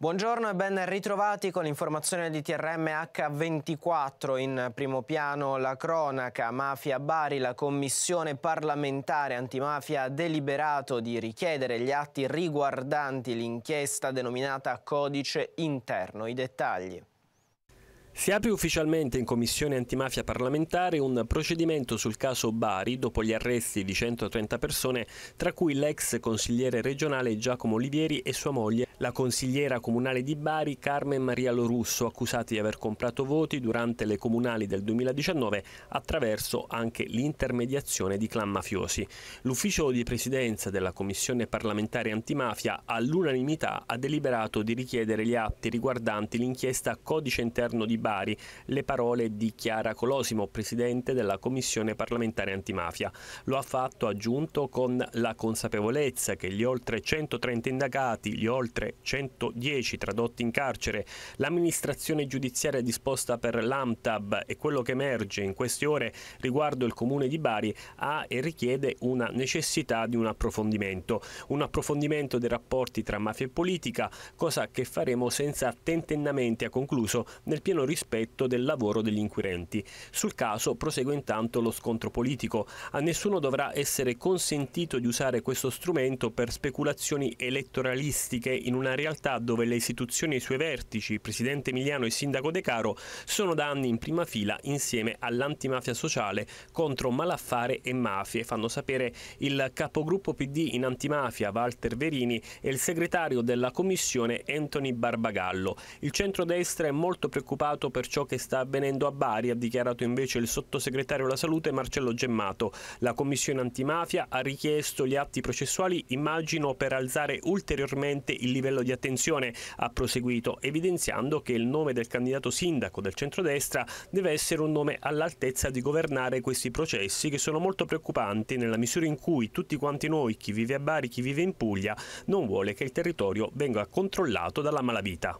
Buongiorno e ben ritrovati con l'informazione di TRM H24 in primo piano la cronaca Mafia Bari, la commissione parlamentare antimafia ha deliberato di richiedere gli atti riguardanti l'inchiesta denominata Codice Interno. I dettagli. Si apre ufficialmente in Commissione antimafia parlamentare un procedimento sul caso Bari dopo gli arresti di 130 persone, tra cui l'ex consigliere regionale Giacomo Olivieri e sua moglie, la consigliera comunale di Bari Carmen Maria Lorusso, accusati di aver comprato voti durante le comunali del 2019 attraverso anche l'intermediazione di clan mafiosi. L'ufficio di presidenza della Commissione parlamentare antimafia all'unanimità ha deliberato di richiedere gli atti riguardanti l'inchiesta Codice Interno di Bari Bari le parole di Chiara Colosimo, presidente della Commissione parlamentare antimafia. Lo ha fatto, aggiunto, con la consapevolezza che gli oltre 130 indagati, gli oltre 110 tradotti in carcere, l'amministrazione giudiziaria disposta per l'AMTAB e quello che emerge in queste ore riguardo il comune di Bari ha e richiede una necessità di un approfondimento, un approfondimento dei rapporti tra mafia e politica, cosa che faremo senza tentennamenti, ha concluso, nel pieno rispetto rispetto del lavoro degli inquirenti. Sul caso prosegue intanto lo scontro politico. A nessuno dovrà essere consentito di usare questo strumento per speculazioni elettoralistiche in una realtà dove le istituzioni e i suoi vertici, Presidente Emiliano e Sindaco De Caro, sono da anni in prima fila insieme all'antimafia sociale contro malaffare e mafie. Fanno sapere il capogruppo PD in antimafia Walter Verini e il segretario della commissione Anthony Barbagallo. Il centrodestra è molto preoccupato preoccupato per ciò che sta avvenendo a Bari, ha dichiarato invece il sottosegretario alla salute Marcello Gemmato. La commissione antimafia ha richiesto gli atti processuali, immagino per alzare ulteriormente il livello di attenzione, ha proseguito, evidenziando che il nome del candidato sindaco del centrodestra deve essere un nome all'altezza di governare questi processi che sono molto preoccupanti nella misura in cui tutti quanti noi, chi vive a Bari, chi vive in Puglia, non vuole che il territorio venga controllato dalla malavita.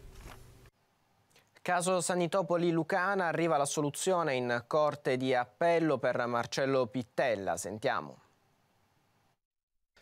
Caso Sanitopoli Lucana arriva la soluzione in Corte di Appello per Marcello Pittella. Sentiamo.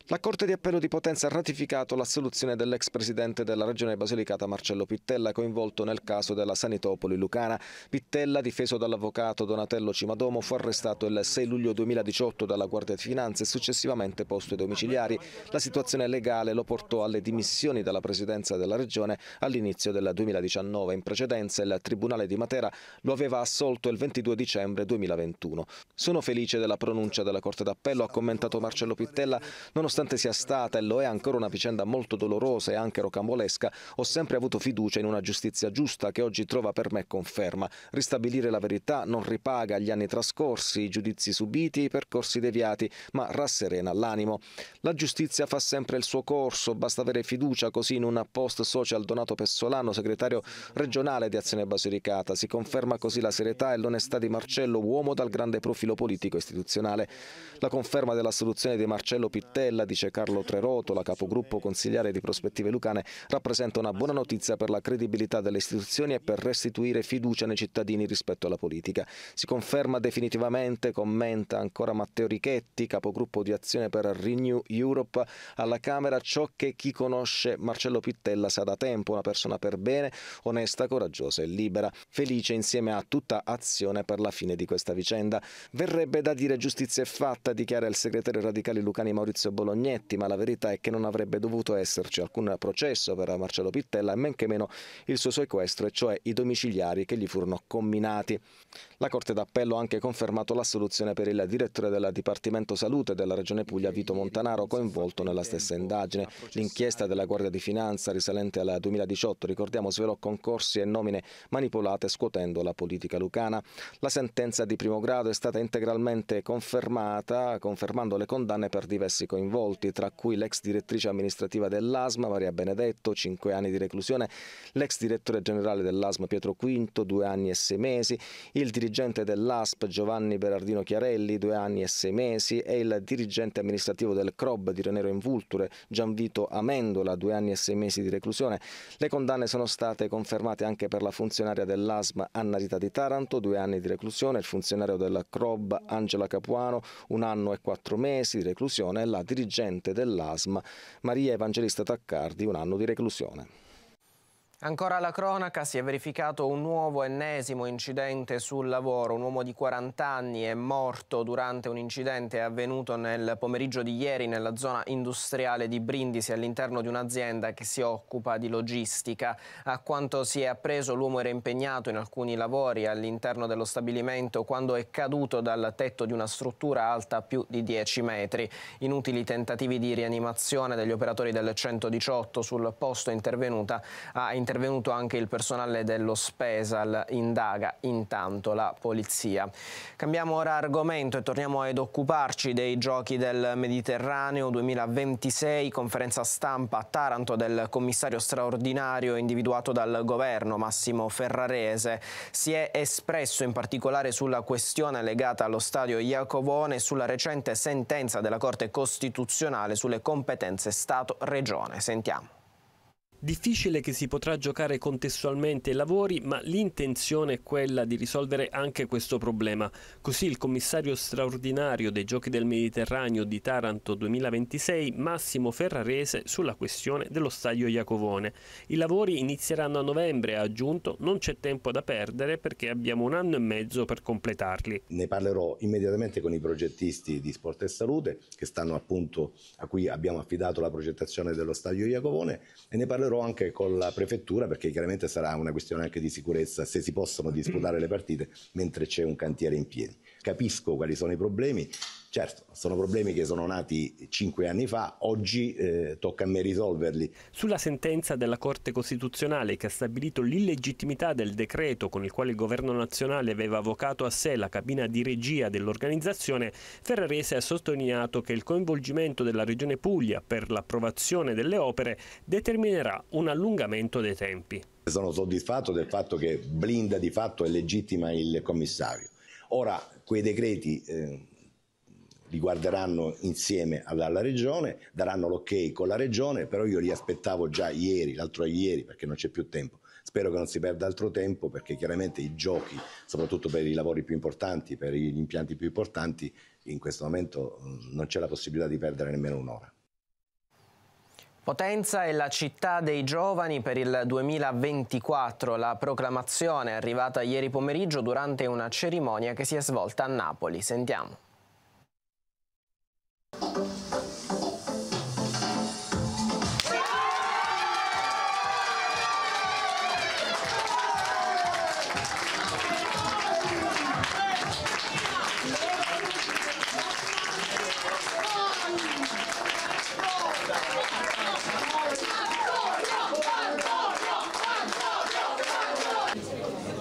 La Corte di Appello di Potenza ha ratificato l'assoluzione dell'ex presidente della Regione Basilicata Marcello Pittella coinvolto nel caso della Sanitopoli Lucana. Pittella, difeso dall'avvocato Donatello Cimadomo, fu arrestato il 6 luglio 2018 dalla Guardia di Finanza e successivamente posto ai domiciliari. La situazione legale lo portò alle dimissioni dalla presidenza della Regione all'inizio del 2019. In precedenza il Tribunale di Matera lo aveva assolto il 22 dicembre 2021. Sono felice della pronuncia della Corte d'Appello, ha commentato Marcello Pittella, nonostante Nonostante sia stata e lo è ancora una vicenda molto dolorosa e anche rocambolesca, ho sempre avuto fiducia in una giustizia giusta che oggi trova per me conferma. Ristabilire la verità non ripaga gli anni trascorsi, i giudizi subiti, i percorsi deviati, ma rasserena l'animo. La giustizia fa sempre il suo corso, basta avere fiducia così in un post social Donato Pessolano, segretario regionale di Azione Basilicata. Si conferma così la serietà e l'onestà di Marcello, uomo dal grande profilo politico istituzionale. La conferma dell'assoluzione di Marcello Pittella dice Carlo Trerotola, capogruppo consigliere di Prospettive Lucane, rappresenta una buona notizia per la credibilità delle istituzioni e per restituire fiducia nei cittadini rispetto alla politica. Si conferma definitivamente, commenta ancora Matteo Richetti, capogruppo di azione per Renew Europe, alla Camera ciò che chi conosce Marcello Pittella sa da tempo, una persona per bene, onesta, coraggiosa e libera, felice insieme a tutta azione per la fine di questa vicenda. Verrebbe da dire giustizia è fatta, dichiara il segretario radicale Lucani Maurizio Bologna Ognetti, ma la verità è che non avrebbe dovuto esserci alcun processo per Marcello Pittella e men che meno il suo sequestro, e cioè i domiciliari che gli furono comminati. La Corte d'Appello ha anche confermato l'assoluzione per il direttore del Dipartimento Salute della Regione Puglia, Vito Montanaro, coinvolto nella stessa indagine. L'inchiesta della Guardia di Finanza risalente al 2018, ricordiamo, svelò concorsi e nomine manipolate scuotendo la politica lucana. La sentenza di primo grado è stata integralmente confermata, confermando le condanne per diversi coinvolti assolti, tra cui l'ex direttrice amministrativa dell'ASMA Maria Benedetto, 5 anni di reclusione, l'ex direttore generale dell'ASMA Pietro Quinto, 2 anni e 6 mesi, il dirigente dell'ASP Giovanni Berardino Chiarelli, 2 anni e 6 mesi e il dirigente amministrativo del CROB di Renero in Vulture, Gianvito Amendola, 2 anni e 6 mesi di reclusione. Le condanne sono state confermate anche per la funzionaria dell'ASMA Anna Rita di Taranto, 2 anni di reclusione, il funzionario del CROB Angela Capuano, 1 anno e 4 mesi di reclusione e la dirigente dirigente dell'ASM Maria Evangelista Taccardi un anno di reclusione. Ancora alla cronaca si è verificato un nuovo ennesimo incidente sul lavoro. Un uomo di 40 anni è morto durante un incidente avvenuto nel pomeriggio di ieri nella zona industriale di Brindisi all'interno di un'azienda che si occupa di logistica. A quanto si è appreso l'uomo era impegnato in alcuni lavori all'interno dello stabilimento quando è caduto dal tetto di una struttura alta più di 10 metri. Inutili tentativi di rianimazione degli operatori del 118 sul posto intervenuta a intervenire intervenuto anche il personale dello Spesal, indaga intanto la polizia. Cambiamo ora argomento e torniamo ad occuparci dei giochi del Mediterraneo 2026, conferenza stampa a Taranto del commissario straordinario individuato dal governo Massimo Ferrarese. Si è espresso in particolare sulla questione legata allo stadio Iacovone e sulla recente sentenza della Corte Costituzionale sulle competenze Stato-Regione. Sentiamo. Difficile che si potrà giocare contestualmente i lavori, ma l'intenzione è quella di risolvere anche questo problema. Così il commissario straordinario dei Giochi del Mediterraneo di Taranto 2026, Massimo Ferrarese, sulla questione dello stadio Iacovone. I lavori inizieranno a novembre, ha aggiunto, non c'è tempo da perdere perché abbiamo un anno e mezzo per completarli. Ne parlerò immediatamente con i progettisti di Sport e Salute, che stanno appunto a cui abbiamo affidato la progettazione dello stadio Iacovone, e ne parlerò parlerò anche con la prefettura perché chiaramente sarà una questione anche di sicurezza se si possono disputare le partite mentre c'è un cantiere in piedi. Capisco quali sono i problemi, Certo, sono problemi che sono nati cinque anni fa, oggi eh, tocca a me risolverli. Sulla sentenza della Corte Costituzionale che ha stabilito l'illegittimità del decreto con il quale il governo nazionale aveva avvocato a sé la cabina di regia dell'organizzazione, Ferrarese ha sottolineato che il coinvolgimento della Regione Puglia per l'approvazione delle opere determinerà un allungamento dei tempi. Sono soddisfatto del fatto che blinda di fatto e legittima il commissario. Ora, quei decreti... Eh, li guarderanno insieme alla regione, daranno l'ok con la regione, però io li aspettavo già ieri, l'altro ieri, perché non c'è più tempo. Spero che non si perda altro tempo perché chiaramente i giochi, soprattutto per i lavori più importanti, per gli impianti più importanti, in questo momento mm, non c'è la possibilità di perdere nemmeno un'ora. Potenza è la città dei giovani per il 2024. La proclamazione è arrivata ieri pomeriggio durante una cerimonia che si è svolta a Napoli. Sentiamo.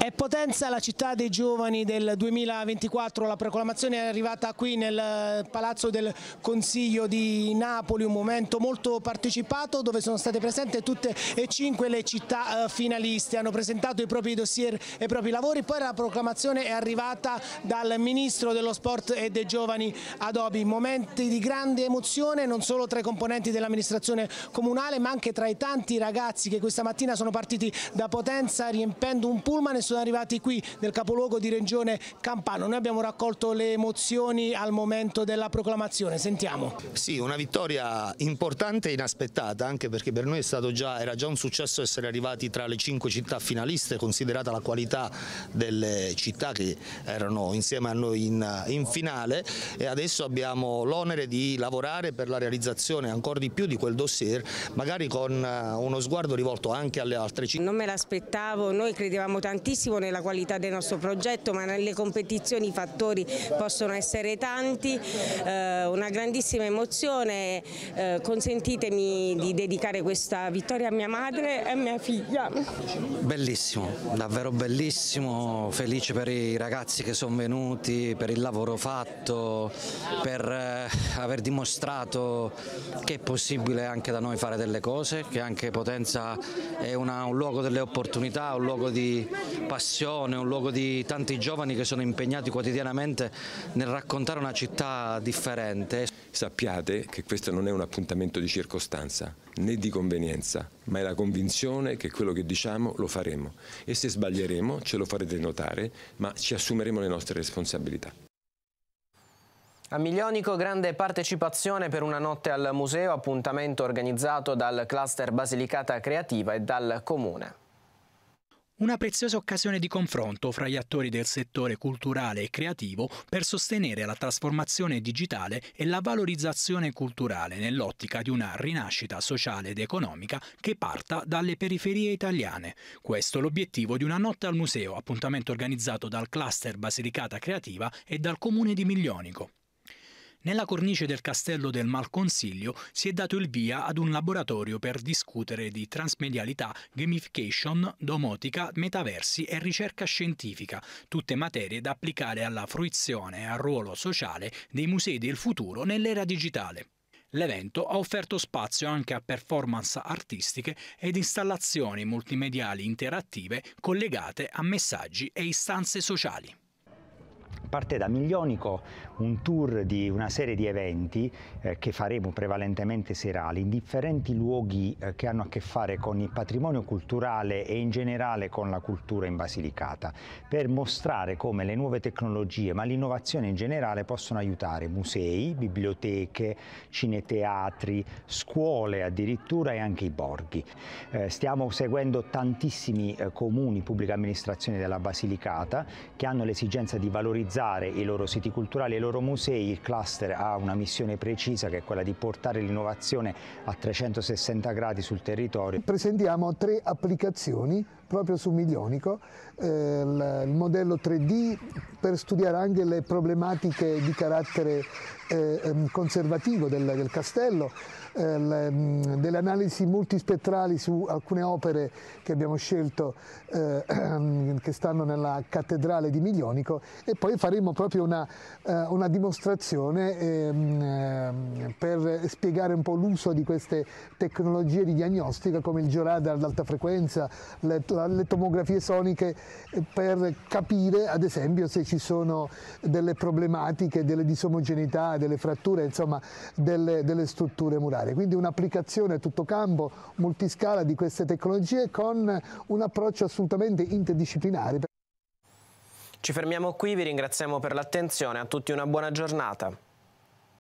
È Potenza la città dei giovani del 2024, la proclamazione è arrivata qui nel eh, Palazzo del Consiglio di Napoli, un momento molto partecipato dove sono state presenti tutte e cinque le città eh, finaliste, hanno presentato i propri dossier e i propri lavori, poi la proclamazione è arrivata dal Ministro dello Sport e dei Giovani Adobe. momenti di grande emozione non solo tra i componenti dell'amministrazione comunale ma anche tra i tanti ragazzi che questa mattina sono partiti da Potenza riempendo un pullman e sono sono arrivati qui nel capoluogo di Regione Campano. Noi abbiamo raccolto le emozioni al momento della proclamazione, sentiamo. Sì, una vittoria importante e inaspettata, anche perché per noi già, era già un successo essere arrivati tra le cinque città finaliste, considerata la qualità delle città che erano insieme a noi in, in finale e adesso abbiamo l'onere di lavorare per la realizzazione ancora di più di quel dossier, magari con eh, uno sguardo rivolto anche alle altre città. Non me l'aspettavo, noi credevamo tantissimo altissimo nella qualità del nostro progetto, ma nelle competizioni i fattori possono essere tanti, eh, una grandissima emozione, eh, consentitemi di dedicare questa vittoria a mia madre e a mia figlia. Bellissimo, davvero bellissimo, felice per i ragazzi che sono venuti, per il lavoro fatto, per eh, aver dimostrato che è possibile anche da noi fare delle cose, che anche Potenza è una, un luogo delle opportunità, un luogo di partecipazione passione, un luogo di tanti giovani che sono impegnati quotidianamente nel raccontare una città differente. Sappiate che questo non è un appuntamento di circostanza né di convenienza, ma è la convinzione che quello che diciamo lo faremo e se sbaglieremo ce lo farete notare, ma ci assumeremo le nostre responsabilità. A Miglionico grande partecipazione per una notte al museo, appuntamento organizzato dal cluster Basilicata Creativa e dal Comune. Una preziosa occasione di confronto fra gli attori del settore culturale e creativo per sostenere la trasformazione digitale e la valorizzazione culturale nell'ottica di una rinascita sociale ed economica che parta dalle periferie italiane. Questo è l'obiettivo di una notte al museo, appuntamento organizzato dal cluster Basilicata Creativa e dal comune di Miglionico. Nella cornice del castello del Malconsiglio si è dato il via ad un laboratorio per discutere di transmedialità, gamification, domotica, metaversi e ricerca scientifica, tutte materie da applicare alla fruizione e al ruolo sociale dei musei del futuro nell'era digitale. L'evento ha offerto spazio anche a performance artistiche ed installazioni multimediali interattive collegate a messaggi e istanze sociali parte da Miglionico un tour di una serie di eventi eh, che faremo prevalentemente serali in differenti luoghi eh, che hanno a che fare con il patrimonio culturale e in generale con la cultura in Basilicata per mostrare come le nuove tecnologie ma l'innovazione in generale possono aiutare musei, biblioteche, cineteatri, scuole addirittura e anche i borghi. Eh, stiamo seguendo tantissimi eh, comuni, pubblica amministrazione della Basilicata che hanno l'esigenza di valorizzare valorizzare i loro siti culturali e i loro musei, il cluster ha una missione precisa che è quella di portare l'innovazione a 360 gradi sul territorio. Presentiamo tre applicazioni proprio su Milionico, eh, il modello 3D per studiare anche le problematiche di carattere eh, ehm, conservativo del, del castello, eh, mm, delle analisi multispettrali su alcune opere che abbiamo scelto eh, ehm, che stanno nella cattedrale di Milionico e poi faremo proprio una, eh, una dimostrazione ehm, per spiegare un po' l'uso di queste tecnologie di diagnostica come il giorada ad alta frequenza, le le tomografie soniche eh, per capire ad esempio se ci sono delle problematiche, delle disomogeneità, delle fratture, insomma delle, delle strutture murarie. Quindi un'applicazione a tutto campo, multiscala di queste tecnologie con un approccio assolutamente interdisciplinare. Ci fermiamo qui, vi ringraziamo per l'attenzione, a tutti una buona giornata.